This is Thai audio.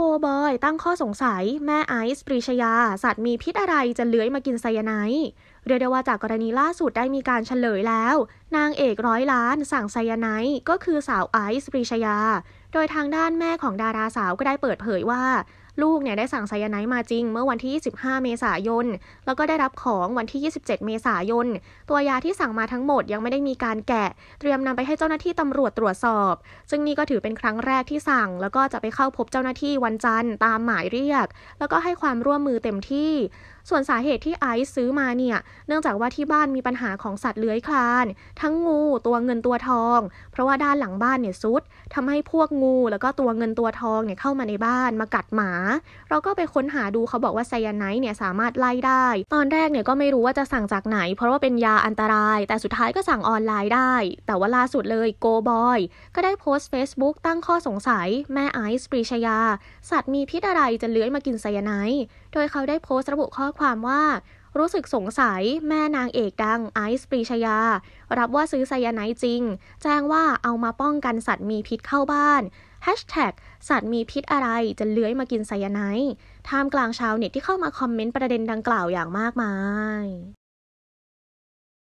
โกบอยตั้งข้อสงสัยแม่ไอซ์ปริชยา สัตว์มีพิษอะไรจะเลื้อยมากินไซยาไนเรียกได้ว่าจากกรณีล่าสุดได้มีการเฉลยแล้ว นางเอกร้อยล้านสั่งไซยาไนก็คือสาวไอซ์ปริชยา โดยทางด้านแม่ของดาราสาวก็ได้เปิดเผยว่าลูกเนี่ย ได้สั่งไซยาไนด์มาจริงเมื่อวันที่ 25 เมษายน แล้วก็ได้รับของวันที่ 27 เมษายน ตัวยาที่สั่งมาทั้งหมดยังไม่ได้มีการแกะ เตรียมนำไปให้เจ้าหน้าที่ตำรวจตรวจสอบซึ่งนี่ก็ถือเป็นครั้งแรกที่สั่ง แล้วก็จะไปเข้าพบเจ้าหน้าที่วันจันทร์ ตามหมายเรียก แล้วก็ให้ความร่วมมือเต็มที่ส่วนสาเหตุที่ไอซ์ซื้อมาเนี่ย เนื่องจากว่าที่บ้านมีปัญหาของสัตว์เลื้อยคลาน ทั้งงูตัวเงินตัวทอง เพราะว่าด้านหลังบ้านเนี่ยซุดทำให้พวกงูแล้วก็ตัวเงินตัวทองเนี่ย เข้ามาในบ้านมากัดหมา เราก็ไปค้นหาดูเขาบอกว่าไซยาไนต์เนี่ยสามารถไล่ได้ ตอนแรกเนี่ยก็ไม่รู้ว่าจะสั่งจากไหน เพราะว่าเป็นยาอันตราย แต่สุดท้ายก็สั่งออนไลน์ได้ แต่ว่าล่าสุดเลยโกบอยก็ได้โพสต์ Facebook ตั้งข้อสงสัยแม่ไอซ์ปรีชยา สัตว์มีพิษอะไรจะเลื้อยมากินไซยาไนต์โดยเขาได้โพสต์ระบุข้อความว่ารู้สึกสงสัยแม่นางเอกดังไอซ์ปรีชยา รับว่าซื้อไซยาไนจริง แจ้งว่าเอามาป้องกันสัตว์มีพิษเข้าบ้านแฮชแท็กสัตว์มีพิษอะไรจะเลื้อยมากินไซยาไนท่ามกลางชาวเน็ตที่เข้ามาคอมเมนต์ประเด็นดังกล่าวอย่างมากมาย